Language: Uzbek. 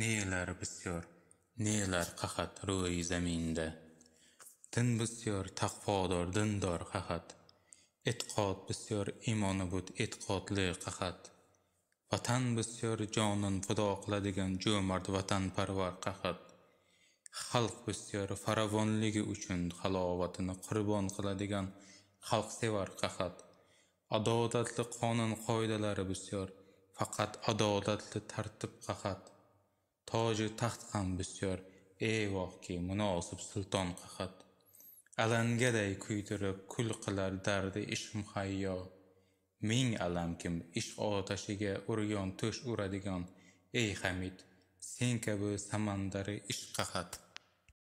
nelar bisyor nelar qahat ro'yi zaminda din bisyor taqvodor dindor qahat e'tiqod bisyor imoni but e'tiqodli qahat vatan bisyor jonin fido qiladigan jo'mard vatanparvar qahat xalq bisyor faravonligi uchun halovatini qurbon qiladigan xalqsevar قانن adolatli qonun qoidalari bisyor faqat adolatli tartib qahat toju taxt ham bisyor ey evohki munosib sulton qahat alangaday kuydirib kul qilar dardi ish muhayyo ming kim ish otashiga uryon tush uradigan ey hamid sen kabi samandari ish qahat